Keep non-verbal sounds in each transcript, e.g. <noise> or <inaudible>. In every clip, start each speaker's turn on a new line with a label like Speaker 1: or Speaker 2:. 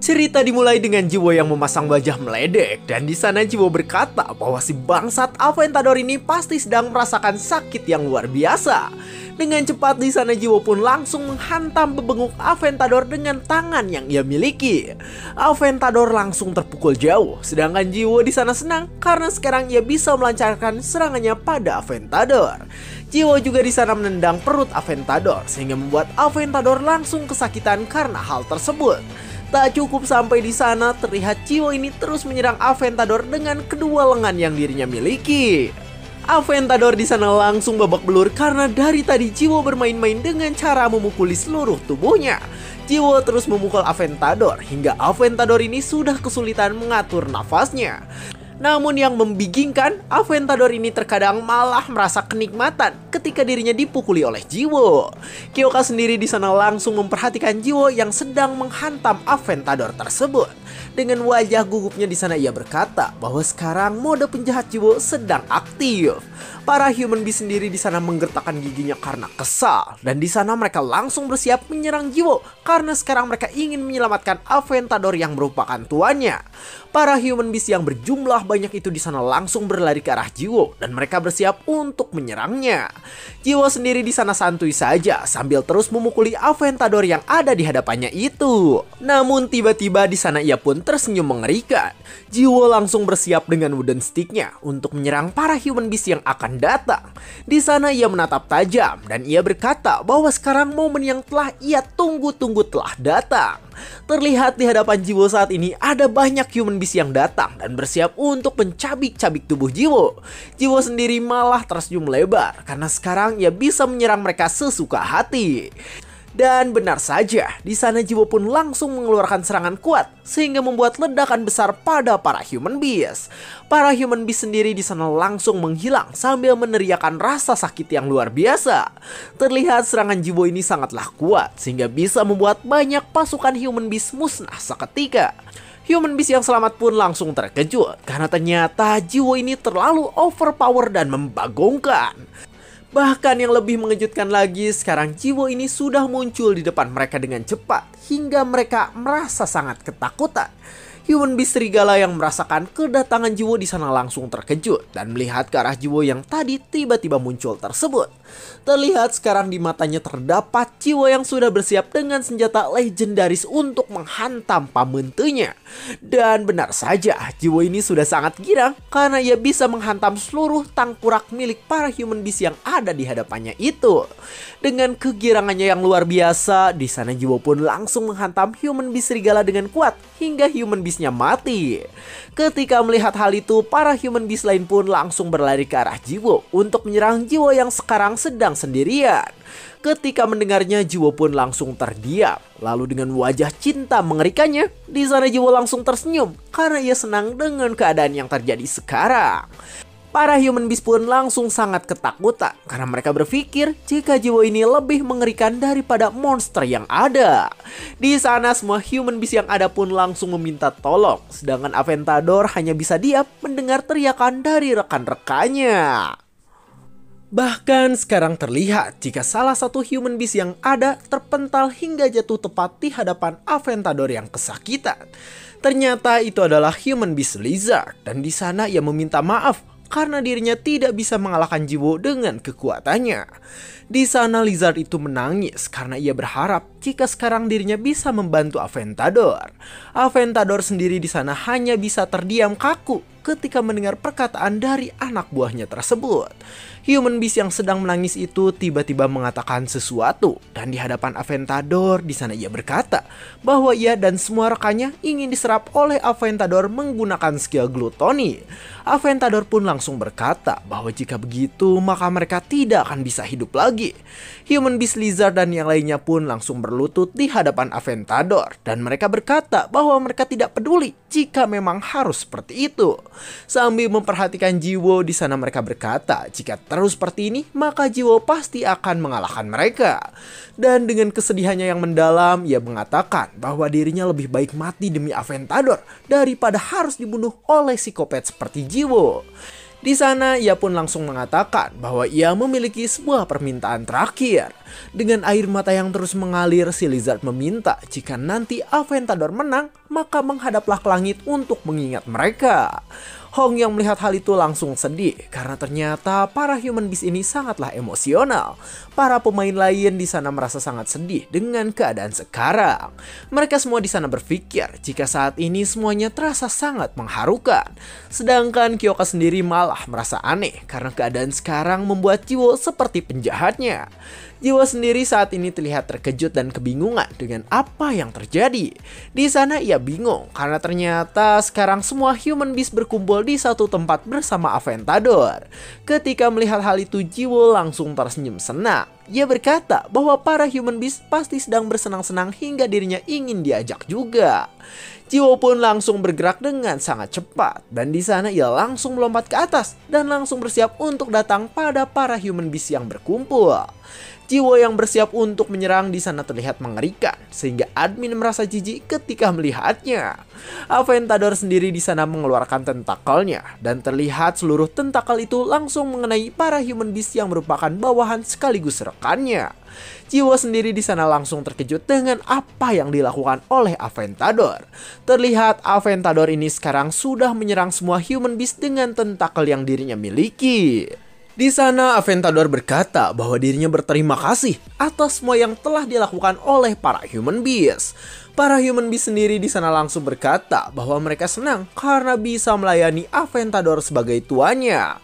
Speaker 1: Cerita dimulai dengan Jiwo yang memasang wajah meledek dan di sana Jiwo berkata bahwa si bangsat Aventador ini pasti sedang merasakan sakit yang luar biasa. Dengan cepat di sana Jiwo pun langsung menghantam bebenguk Aventador dengan tangan yang ia miliki. Aventador langsung terpukul jauh, sedangkan Jiwo di sana senang karena sekarang ia bisa melancarkan serangannya pada Aventador. Jiwo juga di sana menendang perut Aventador sehingga membuat Aventador langsung kesakitan karena hal tersebut. Tak cukup sampai di sana, terlihat Chio ini terus menyerang Aventador dengan kedua lengan yang dirinya miliki. Aventador di sana langsung babak belur karena dari tadi Jiwo bermain-main dengan cara memukuli seluruh tubuhnya. Jiwo terus memukul Aventador hingga Aventador ini sudah kesulitan mengatur nafasnya. Namun yang membingungkan, Aventador ini terkadang malah merasa kenikmatan ketika dirinya dipukuli oleh Jiwo. Kyoka sendiri di sana langsung memperhatikan Jiwo yang sedang menghantam Aventador tersebut. Dengan wajah gugupnya di sana ia berkata bahwa sekarang mode penjahat Jiwo sedang aktif. Para human bee sendiri di sana menggertakkan giginya karena kesal dan di sana mereka langsung bersiap menyerang Jiwo karena sekarang mereka ingin menyelamatkan Aventador yang merupakan tuannya. Para human bis yang berjumlah banyak itu di sana langsung berlari ke arah Jiwo dan mereka bersiap untuk menyerangnya. Jiwo sendiri di sana santuy saja sambil terus memukuli Aventador yang ada di hadapannya itu. Namun tiba-tiba di sana ia pun tersenyum mengerikan. Jiwo langsung bersiap dengan wooden sticknya untuk menyerang para human bis yang akan datang. Di sana ia menatap tajam dan ia berkata bahwa sekarang momen yang telah ia tunggu-tunggu telah datang. Terlihat di hadapan Jiwo saat ini ada banyak human beast yang datang dan bersiap untuk mencabik-cabik tubuh Jiwo. Jiwo sendiri malah tersenyum lebar karena sekarang ia bisa menyerang mereka sesuka hati. Dan benar saja, di sana Jiwo pun langsung mengeluarkan serangan kuat sehingga membuat ledakan besar pada para human beast. Para human beast sendiri di sana langsung menghilang sambil meneriakan rasa sakit yang luar biasa. Terlihat serangan Jiwo ini sangatlah kuat sehingga bisa membuat banyak pasukan human beast musnah seketika. Human Beast yang selamat pun langsung terkejut karena ternyata Jiwo ini terlalu overpower dan membagongkan. Bahkan yang lebih mengejutkan lagi, sekarang Jiwo ini sudah muncul di depan mereka dengan cepat hingga mereka merasa sangat ketakutan human beast serigala yang merasakan kedatangan Jiwo di sana langsung terkejut dan melihat ke arah Jiwo yang tadi tiba-tiba muncul tersebut. Terlihat sekarang di matanya terdapat Jiwo yang sudah bersiap dengan senjata legendaris untuk menghantam pamentunya. Dan benar saja, Jiwo ini sudah sangat girang karena ia bisa menghantam seluruh tangkurak milik para human beast yang ada di hadapannya itu. Dengan kegirangannya yang luar biasa, di sana Jiwo pun langsung menghantam human beast serigala dengan kuat hingga human beast beastnya mati. Ketika melihat hal itu, para human beast lain pun langsung berlari ke arah Jiwo untuk menyerang Jiwo yang sekarang sedang sendirian. Ketika mendengarnya, Jiwo pun langsung terdiam. Lalu dengan wajah cinta mengerikannya, di sana Jiwo langsung tersenyum karena ia senang dengan keadaan yang terjadi sekarang. Para human beast pun langsung sangat ketakutan karena mereka berpikir jika jiwa ini lebih mengerikan daripada monster yang ada. Di sana semua human beast yang ada pun langsung meminta tolong, sedangkan Aventador hanya bisa diam mendengar teriakan dari rekan-rekannya. Bahkan sekarang terlihat jika salah satu human beast yang ada terpental hingga jatuh tepat di hadapan Aventador yang kesakitan. Ternyata itu adalah human beast lizard dan di sana ia meminta maaf karena dirinya tidak bisa mengalahkan Jiwo dengan kekuatannya. Di sana Lizard itu menangis karena ia berharap jika sekarang dirinya bisa membantu Aventador. Aventador sendiri di sana hanya bisa terdiam kaku ketika mendengar perkataan dari anak buahnya tersebut. Human Beast yang sedang menangis itu tiba-tiba mengatakan sesuatu dan di hadapan Aventador di sana ia berkata bahwa ia dan semua rekannya ingin diserap oleh Aventador menggunakan skill glutoni. Aventador pun langsung berkata bahwa jika begitu maka mereka tidak akan bisa hidup lagi. Human Beast Lizard dan yang lainnya pun langsung berlutut di hadapan Aventador dan mereka berkata bahwa mereka tidak peduli jika memang harus seperti itu. Sambil memperhatikan Jiwo, di sana mereka berkata, jika terus seperti ini, maka Jiwo pasti akan mengalahkan mereka. Dan dengan kesedihannya yang mendalam, ia mengatakan bahwa dirinya lebih baik mati demi Aventador daripada harus dibunuh oleh psikopat seperti Jiwo. Di sana, ia pun langsung mengatakan bahwa ia memiliki sebuah permintaan terakhir. Dengan air mata yang terus mengalir, si Lizard meminta jika nanti Aventador menang, maka menghadaplah ke langit untuk mengingat mereka. Hong yang melihat hal itu langsung sedih karena ternyata para human beast ini sangatlah emosional. Para pemain lain di sana merasa sangat sedih dengan keadaan sekarang. Mereka semua di sana berpikir jika saat ini semuanya terasa sangat mengharukan. Sedangkan Kyoka sendiri malah merasa aneh karena keadaan sekarang membuat Jiwo seperti penjahatnya. Jiwo sendiri saat ini terlihat terkejut dan kebingungan dengan apa yang terjadi. Di sana ia bingung karena ternyata sekarang semua human beast berkumpul di satu tempat bersama Aventador. Ketika melihat hal itu Jiwo langsung tersenyum senang. Ia berkata bahwa para human beast pasti sedang bersenang-senang hingga dirinya ingin diajak juga. Jiwo pun langsung bergerak dengan sangat cepat dan di sana ia langsung melompat ke atas dan langsung bersiap untuk datang pada para human beast yang berkumpul jiwa yang bersiap untuk menyerang di sana terlihat mengerikan, sehingga admin merasa jijik ketika melihatnya. Aventador sendiri di sana mengeluarkan tentakelnya, dan terlihat seluruh tentakel itu langsung mengenai para human beast yang merupakan bawahan sekaligus rekannya. jiwa sendiri di sana langsung terkejut dengan apa yang dilakukan oleh Aventador. Terlihat Aventador ini sekarang sudah menyerang semua human beast dengan tentakel yang dirinya miliki. Di sana, Aventador berkata bahwa dirinya berterima kasih atas semua yang telah dilakukan oleh para human beings. Para human beings sendiri di sana langsung berkata bahwa mereka senang karena bisa melayani Aventador sebagai tuannya.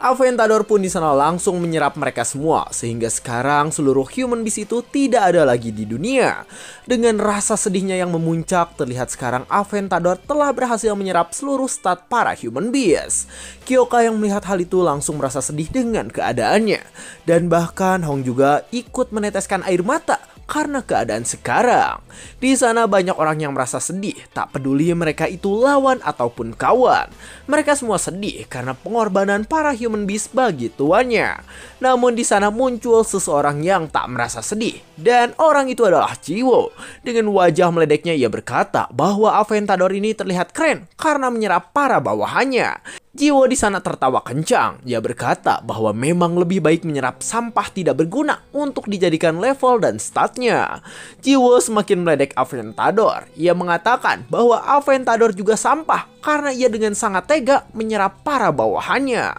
Speaker 1: Aventador pun di sana langsung menyerap mereka semua, sehingga sekarang seluruh human beast itu tidak ada lagi di dunia. Dengan rasa sedihnya yang memuncak, terlihat sekarang Aventador telah berhasil menyerap seluruh stat para human beast. Kyoka yang melihat hal itu langsung merasa sedih dengan keadaannya. Dan bahkan Hong juga ikut meneteskan air mata karena keadaan sekarang. Di sana banyak orang yang merasa sedih, tak peduli mereka itu lawan ataupun kawan. Mereka semua sedih karena pengorbanan para human beast bagi tuannya. Namun di sana muncul seseorang yang tak merasa sedih, dan orang itu adalah Jiwo. Dengan wajah meledeknya ia berkata bahwa Aventador ini terlihat keren karena menyerap para bawahannya. Jiwo di sana tertawa kencang. Ia berkata bahwa memang lebih baik menyerap sampah tidak berguna untuk dijadikan level dan statnya. Jiwo semakin meledek Aventador. Ia mengatakan bahwa Aventador juga sampah karena ia dengan sangat tega menyerap para bawahannya.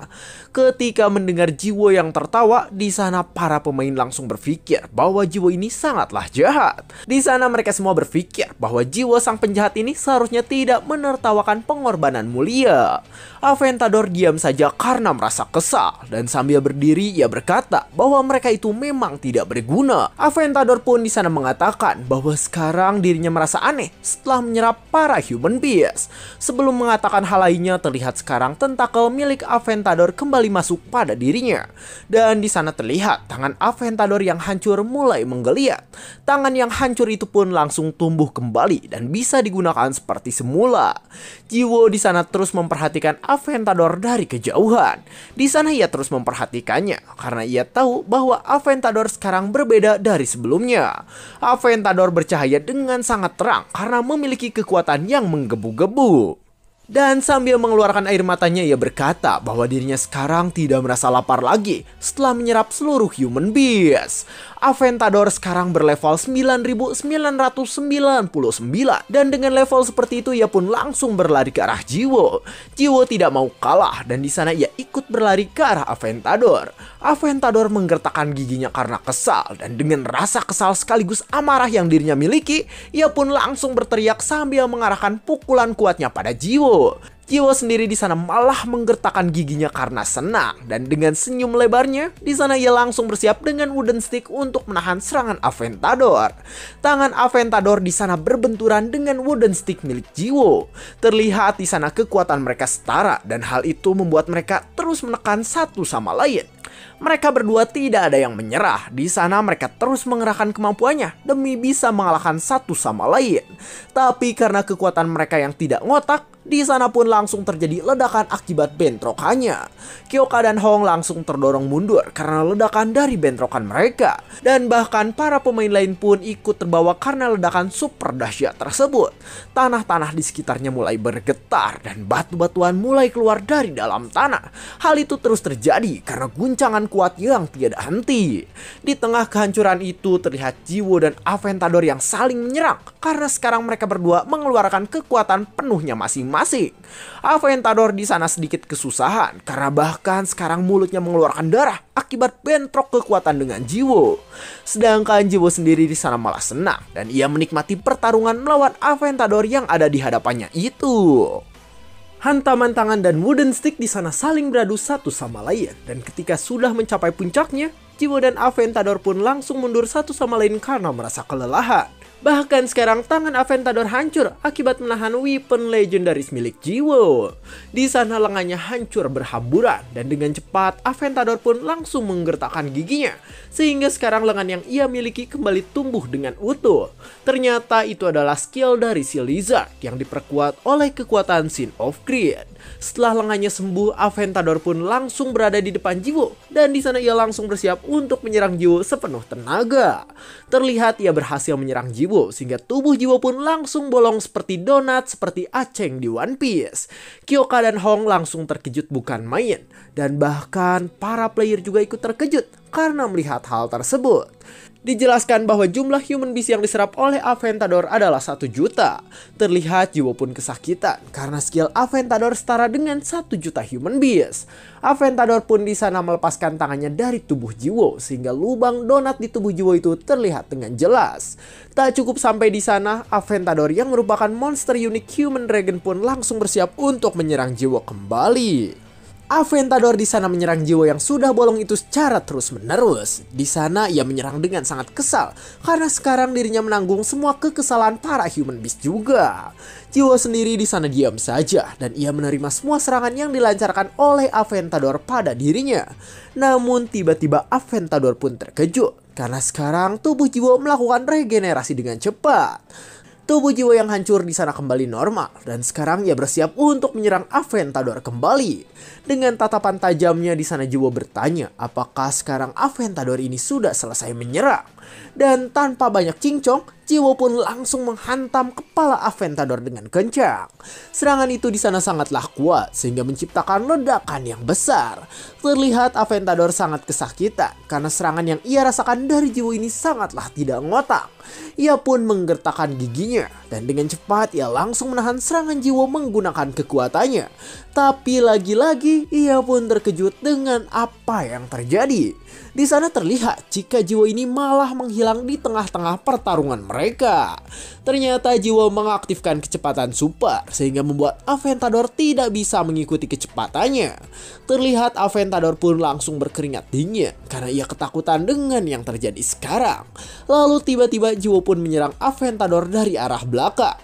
Speaker 1: Ketika mendengar Jiwo yang tertawa, di sana para pemain langsung berpikir bahwa Jiwo ini sangatlah jahat. Di sana mereka semua berpikir bahwa Jiwo sang penjahat ini seharusnya tidak menertawakan pengorbanan mulia. Aventador diam saja karena merasa kesal dan sambil berdiri ia berkata bahwa mereka itu memang tidak berguna. Aventador pun di sana mengatakan bahwa sekarang dirinya merasa aneh setelah menyerap para human beings. Sebelum mengatakan hal lainnya terlihat sekarang tentakel milik Aventador kembali kembali masuk pada dirinya. Dan di sana terlihat tangan Aventador yang hancur mulai menggeliat. Tangan yang hancur itu pun langsung tumbuh kembali dan bisa digunakan seperti semula. Jiwo di sana terus memperhatikan Aventador dari kejauhan. Di sana ia terus memperhatikannya karena ia tahu bahwa Aventador sekarang berbeda dari sebelumnya. Aventador bercahaya dengan sangat terang karena memiliki kekuatan yang menggebu-gebu. Dan sambil mengeluarkan air matanya ia berkata bahwa dirinya sekarang tidak merasa lapar lagi setelah menyerap seluruh human beings. Aventador sekarang berlevel 9999 dan dengan level seperti itu ia pun langsung berlari ke arah Jiwo. Jiwo tidak mau kalah dan di sana ia ikut berlari ke arah Aventador. Aventador menggertakkan giginya karena kesal dan dengan rasa kesal sekaligus amarah yang dirinya miliki, ia pun langsung berteriak sambil mengarahkan pukulan kuatnya pada Jiwo. Tio sendiri di sana malah menggertakkan giginya karena senang dan dengan senyum lebarnya, di sana ia langsung bersiap dengan wooden stick untuk menahan serangan Aventador. Tangan Aventador di sana berbenturan dengan wooden stick milik Jiwo. Terlihat di sana kekuatan mereka setara dan hal itu membuat mereka terus menekan satu sama lain. Mereka berdua tidak ada yang menyerah. Di sana mereka terus mengerahkan kemampuannya demi bisa mengalahkan satu sama lain. Tapi karena kekuatan mereka yang tidak ngotak, di sana pun langsung terjadi ledakan akibat bentrokannya. Kyoka dan Hong langsung terdorong mundur karena ledakan dari bentrokan mereka. Dan bahkan para pemain lain pun ikut terbawa karena ledakan super dahsyat tersebut. Tanah-tanah di sekitarnya mulai bergetar dan batu-batuan mulai keluar dari dalam tanah. Hal itu terus terjadi karena guncangan kuat yang tiada henti. Di tengah kehancuran itu terlihat Jiwo dan Aventador yang saling menyerang karena sekarang mereka berdua mengeluarkan kekuatan penuhnya masing-masing. Aventador di sana sedikit kesusahan karena bahkan sekarang mulutnya mengeluarkan darah akibat bentrok kekuatan dengan Jiwo. Sedangkan Jiwo sendiri di sana malah senang dan ia menikmati pertarungan melawan Aventador yang ada di hadapannya itu. Hantaman tangan dan wooden stick di sana saling beradu satu sama lain, dan ketika sudah mencapai puncaknya, Jiwo dan Aventador pun langsung mundur satu sama lain karena merasa kelelahan. Bahkan sekarang tangan Aventador hancur akibat menahan weapon legendaris milik Jiwo. Di sana lengannya hancur berhamburan dan dengan cepat Aventador pun langsung menggertakkan giginya. Sehingga sekarang lengan yang ia miliki kembali tumbuh dengan utuh. Ternyata itu adalah skill dari si Lizard yang diperkuat oleh kekuatan Sin of Creed. Setelah lengannya sembuh, Aventador pun langsung berada di depan Jiwo dan di sana ia langsung bersiap untuk menyerang Jiwo sepenuh tenaga. Terlihat ia berhasil menyerang Jiwo sehingga tubuh Jiwo pun langsung bolong seperti donat seperti Aceng di One Piece. Kyoka dan Hong langsung terkejut bukan main dan bahkan para player juga ikut terkejut karena melihat hal tersebut. Dijelaskan bahwa jumlah human beast yang diserap oleh Aventador adalah satu juta. Terlihat Jiwo pun kesakitan karena skill Aventador setara dengan satu juta human beast. Aventador pun di sana melepaskan tangannya dari tubuh Jiwo sehingga lubang donat di tubuh Jiwo itu terlihat dengan jelas. Tak cukup sampai di sana, Aventador yang merupakan monster unik human dragon pun langsung bersiap untuk menyerang Jiwo kembali. Aventador di sana menyerang jiwa yang sudah bolong itu secara terus-menerus. Di sana ia menyerang dengan sangat kesal karena sekarang dirinya menanggung semua kekesalan para human beast juga. Jiwa sendiri di sana diam saja dan ia menerima semua serangan yang dilancarkan oleh Aventador pada dirinya. Namun tiba-tiba Aventador pun terkejut karena sekarang tubuh jiwa melakukan regenerasi dengan cepat. Tubuh jiwa yang hancur di sana kembali normal dan sekarang ia bersiap untuk menyerang Aventador kembali. Dengan tatapan tajamnya di sana jiwa bertanya apakah sekarang Aventador ini sudah selesai menyerang. Dan tanpa banyak cincong, Jiwo pun langsung menghantam kepala Aventador dengan kencang. Serangan itu di sana sangatlah kuat sehingga menciptakan ledakan yang besar. Terlihat Aventador sangat kesakitan karena serangan yang ia rasakan dari Jiwo ini sangatlah tidak ngotak. Ia pun menggertakkan giginya dan dengan cepat ia langsung menahan serangan Jiwo menggunakan kekuatannya. Tapi lagi-lagi ia pun terkejut dengan apa yang terjadi. Di sana terlihat jika jiwa ini malah menghilang di tengah-tengah pertarungan mereka. Ternyata jiwa mengaktifkan kecepatan super sehingga membuat Aventador tidak bisa mengikuti kecepatannya. Terlihat Aventador pun langsung berkeringat dingin karena ia ketakutan dengan yang terjadi sekarang. Lalu tiba-tiba jiwa pun menyerang Aventador dari arah belakang.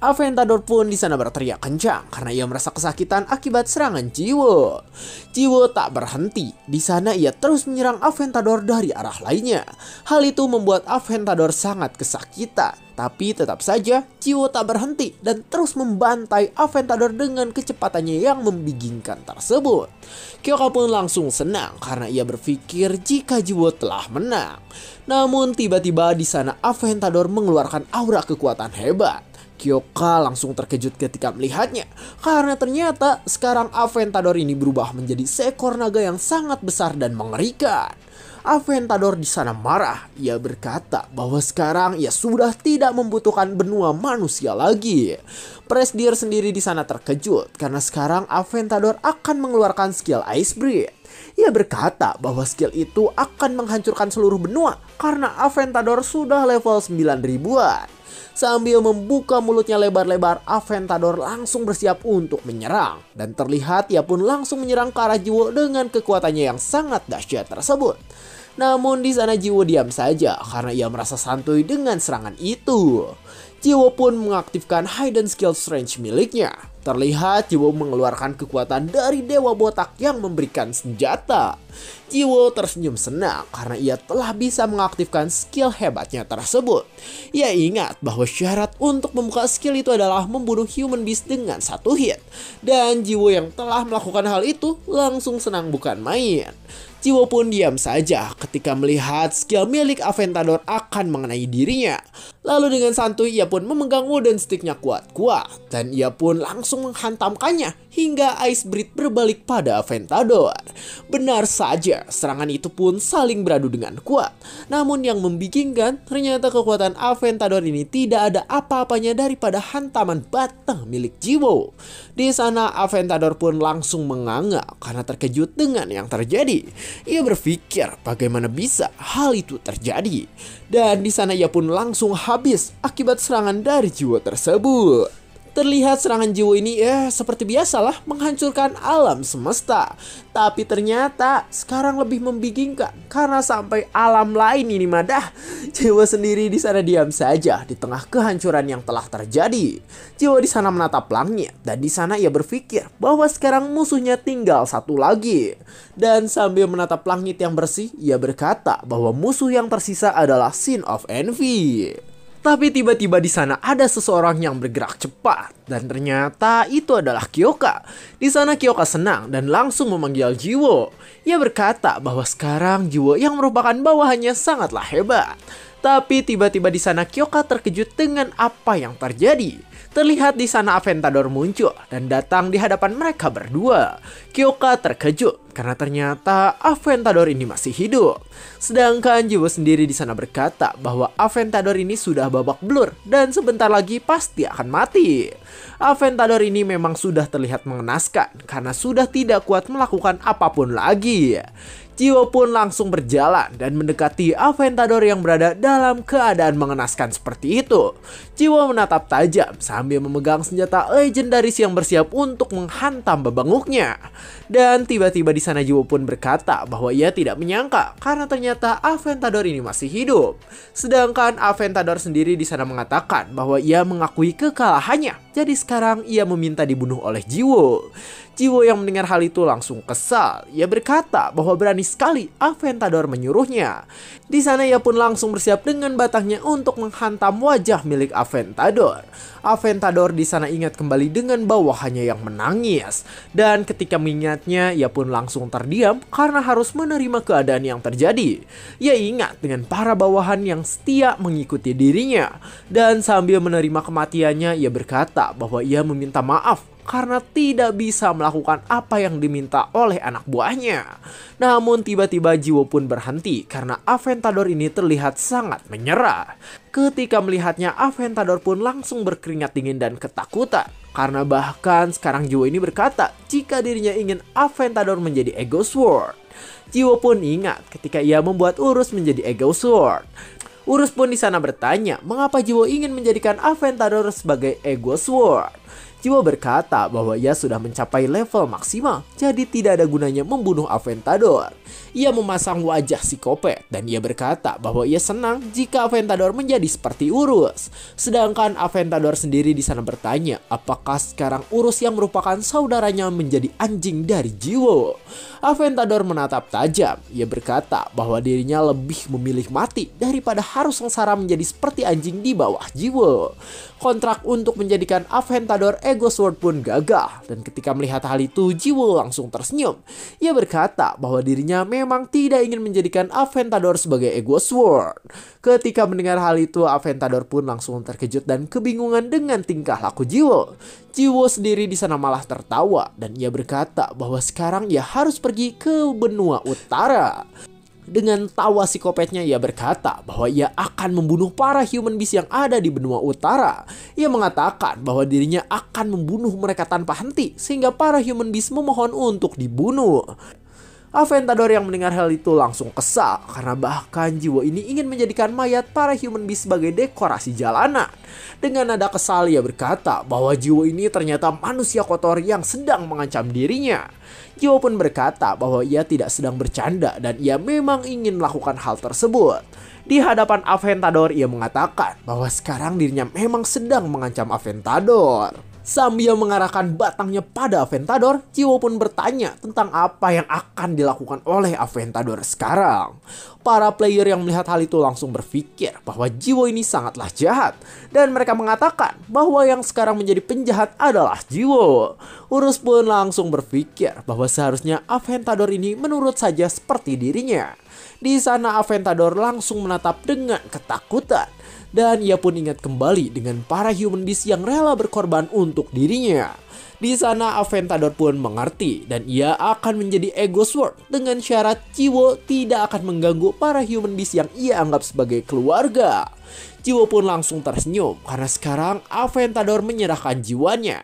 Speaker 1: Aventador pun di sana berteriak kencang karena ia merasa kesakitan akibat serangan Jiwo. Jiwo tak berhenti. Di sana ia terus menyerang Aventador dari arah lainnya. Hal itu membuat Aventador sangat kesakitan. Tapi tetap saja, Jiwo tak berhenti dan terus membantai Aventador dengan kecepatannya yang membingungkan tersebut. Kyoka pun langsung senang karena ia berpikir jika Jiwo telah menang. Namun tiba-tiba di sana Aventador mengeluarkan aura kekuatan hebat. Kyoka langsung terkejut ketika melihatnya karena ternyata sekarang Aventador ini berubah menjadi seekor naga yang sangat besar dan mengerikan. Aventador di sana marah. Ia berkata bahwa sekarang ia sudah tidak membutuhkan benua manusia lagi. Presdir sendiri di sana terkejut karena sekarang Aventador akan mengeluarkan skill Ice Breath. Ia berkata bahwa skill itu akan menghancurkan seluruh benua karena Aventador sudah level 9000an. Sambil membuka mulutnya lebar-lebar, Aventador langsung bersiap untuk menyerang. Dan terlihat ia pun langsung menyerang ke arah Jiwo dengan kekuatannya yang sangat dahsyat tersebut. Namun di sana Jiwo diam saja karena ia merasa santuy dengan serangan itu. Jiwo pun mengaktifkan Hidden Skill Strange miliknya. Terlihat Jiwo mengeluarkan kekuatan dari dewa botak yang memberikan senjata. Jiwo tersenyum senang karena ia telah bisa mengaktifkan skill hebatnya tersebut. Ia ingat bahwa syarat untuk membuka skill itu adalah membunuh human beast dengan satu hit. Dan Jiwo yang telah melakukan hal itu langsung senang bukan main. Jiwo pun diam saja ketika melihat skill milik Aventador akan mengenai dirinya. Lalu dengan santuy ia pun memegang wooden sticknya kuat-kuat dan ia pun langsung menghantamkannya hingga Ice Breed berbalik pada Aventador. Benar saja, serangan itu pun saling beradu dengan kuat. Namun yang membingungkan ternyata kekuatan Aventador ini tidak ada apa-apanya daripada hantaman batang milik Jiwo. Di sana Aventador pun langsung menganga karena terkejut dengan yang terjadi. Ia berpikir bagaimana bisa hal itu terjadi. Dan di sana ia pun langsung habis akibat serangan dari jiwa tersebut. Terlihat serangan jiwa ini ya eh, seperti biasalah menghancurkan alam semesta. Tapi ternyata sekarang lebih membingungkan karena sampai alam lain ini madah. Jiwa sendiri di sana diam saja di tengah kehancuran yang telah terjadi. Jiwa di sana menatap langit dan di sana ia berpikir bahwa sekarang musuhnya tinggal satu lagi. Dan sambil menatap langit yang bersih, ia berkata bahwa musuh yang tersisa adalah Sin of Envy. Tapi tiba-tiba di sana ada seseorang yang bergerak cepat dan ternyata itu adalah Kyoka. Di sana Kyoka senang dan langsung memanggil Jiwo. Ia berkata bahwa sekarang Jiwo yang merupakan bawahannya sangatlah hebat. Tapi tiba-tiba di sana Kyoka terkejut dengan apa yang terjadi. Terlihat di sana Aventador muncul dan datang di hadapan mereka berdua. Kyoka terkejut karena ternyata Aventador ini masih hidup. Sedangkan Jiwo sendiri di sana berkata bahwa Aventador ini sudah babak belur dan sebentar lagi pasti akan mati. Aventador ini memang sudah terlihat mengenaskan karena sudah tidak kuat melakukan apapun lagi. Jiwo pun langsung berjalan dan mendekati Aventador yang berada dalam keadaan mengenaskan seperti itu. Jiwo menatap tajam sambil memegang senjata legendaris yang bersiap untuk menghantam bebenguknya. Dan tiba-tiba di sana Jiwo pun berkata bahwa ia tidak menyangka karena ternyata Aventador ini masih hidup. Sedangkan Aventador sendiri di sana mengatakan bahwa ia mengakui kekalahannya. Jadi sekarang ia meminta dibunuh oleh Jiwo. Jiwo yang mendengar hal itu langsung kesal. Ia berkata bahwa berani sekali Aventador menyuruhnya. Di sana ia pun langsung bersiap dengan batangnya untuk menghantam wajah milik Aventador. Aventador di sana ingat kembali dengan bawahannya yang menangis. Dan ketika mengingatnya, ia pun langsung terdiam karena harus menerima keadaan yang terjadi. Ia ingat dengan para bawahan yang setia mengikuti dirinya. Dan sambil menerima kematiannya, ia berkata bahwa ia meminta maaf karena tidak bisa melakukan apa yang diminta oleh anak buahnya. Namun tiba-tiba Jiwo pun berhenti karena Aventador ini terlihat sangat menyerah. Ketika melihatnya Aventador pun langsung berkeringat dingin dan ketakutan. Karena bahkan sekarang Jiwo ini berkata jika dirinya ingin Aventador menjadi Ego Sword. Jiwo pun ingat ketika ia membuat Urus menjadi Ego Sword. Urus pun di sana bertanya mengapa Jiwo ingin menjadikan Aventador sebagai Ego Sword. Jiwa berkata bahwa ia sudah mencapai level maksimal, jadi tidak ada gunanya membunuh Aventador. Ia memasang wajah psikopat dan ia berkata bahwa ia senang jika Aventador menjadi seperti Urus. Sedangkan Aventador sendiri di sana bertanya apakah sekarang Urus yang merupakan saudaranya menjadi anjing dari Jiwo. Aventador menatap tajam. Ia berkata bahwa dirinya lebih memilih mati daripada harus sengsara menjadi seperti anjing di bawah jiwa. Kontrak untuk menjadikan Aventador Ego Sword pun gagal. Dan ketika melihat hal itu, Jiwo langsung tersenyum. Ia berkata bahwa dirinya memang tidak ingin menjadikan Aventador sebagai Ego Sword. Ketika mendengar hal itu, Aventador pun langsung terkejut dan kebingungan dengan tingkah laku Jiwo. Jiwo sendiri di sana malah tertawa dan ia berkata bahwa sekarang ia harus pergi ke benua utara. Dengan tawa psikopatnya ia berkata bahwa ia akan membunuh para human beast yang ada di benua utara. Ia mengatakan bahwa dirinya akan membunuh mereka tanpa henti sehingga para human beast memohon untuk dibunuh. Aventador yang mendengar hal itu langsung kesal karena bahkan jiwa ini ingin menjadikan mayat para human beast sebagai dekorasi jalanan. Dengan nada kesal ia berkata bahwa jiwa ini ternyata manusia kotor yang sedang mengancam dirinya. Jiwa pun berkata bahwa ia tidak sedang bercanda dan ia memang ingin melakukan hal tersebut. Di hadapan Aventador ia mengatakan bahwa sekarang dirinya memang sedang mengancam Aventador. Sambil mengarahkan batangnya pada Aventador, Chiwo pun bertanya tentang apa yang akan dilakukan oleh Aventador sekarang. Para player yang melihat hal itu langsung berpikir bahwa Jiwo ini sangatlah jahat. Dan mereka mengatakan bahwa yang sekarang menjadi penjahat adalah Jiwo. Urus pun langsung berpikir bahwa seharusnya Aventador ini menurut saja seperti dirinya. Di sana Aventador langsung menatap dengan ketakutan dan ia pun ingat kembali dengan para human beast yang rela berkorban untuk dirinya. Di sana Aventador pun mengerti dan ia akan menjadi Ego Sword dengan syarat Ciwo tidak akan mengganggu para human beast yang ia anggap sebagai keluarga. Ciwo pun langsung tersenyum karena sekarang Aventador menyerahkan jiwanya.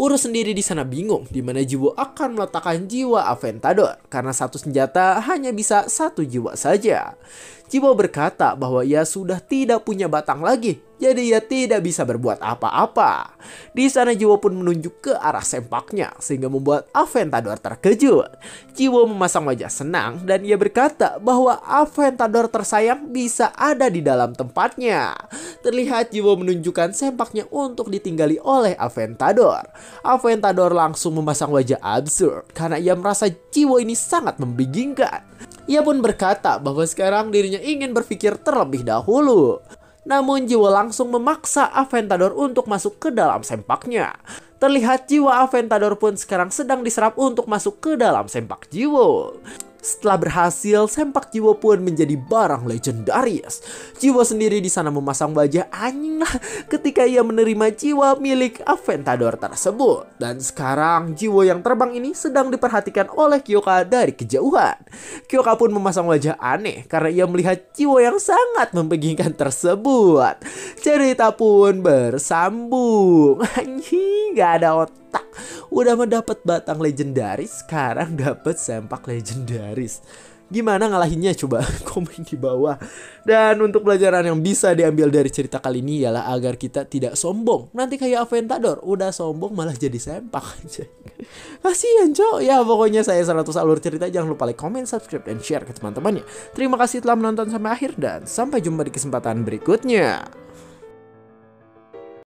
Speaker 1: Urus sendiri di sana bingung di mana Jiwo akan meletakkan jiwa Aventador karena satu senjata hanya bisa satu jiwa saja. Jiwo berkata bahwa ia sudah tidak punya batang lagi jadi ia tidak bisa berbuat apa-apa. Di sana Jiwo pun menunjuk ke arah sempaknya sehingga membuat Aventador terkejut. Jiwo memasang wajah senang dan ia berkata bahwa Aventador tersayang bisa ada di dalam tempatnya. Terlihat Jiwo menunjukkan sempaknya untuk ditinggali oleh Aventador. Aventador langsung memasang wajah absurd karena ia merasa Jiwo ini sangat membingungkan. Ia pun berkata bahwa sekarang dirinya ingin berpikir terlebih dahulu. Namun Jiwa langsung memaksa Aventador untuk masuk ke dalam sempaknya. Terlihat jiwa Aventador pun sekarang sedang diserap untuk masuk ke dalam sempak jiwa. Setelah berhasil, sempak Jiwo pun menjadi barang legendaris. Jiwo sendiri di sana memasang wajah anjing lah ketika ia menerima jiwa milik Aventador tersebut. Dan sekarang Jiwo yang terbang ini sedang diperhatikan oleh Kyoka dari kejauhan. Kyoka pun memasang wajah aneh karena ia melihat Jiwo yang sangat membingungkan tersebut. Cerita pun bersambung. <laughs> Anjing, gak ada otak tak Udah mah dapat batang legendaris, sekarang dapat sempak legendaris. Gimana ngalahinnya coba <laughs> komen di bawah. Dan untuk pelajaran yang bisa diambil dari cerita kali ini ialah agar kita tidak sombong. Nanti kayak Aventador, udah sombong malah jadi sempak aja. <laughs> Kasian cok. Ya pokoknya saya 100 alur cerita. Jangan lupa like, comment, subscribe, dan share ke teman-temannya. Terima kasih telah menonton sampai akhir dan sampai jumpa di kesempatan berikutnya.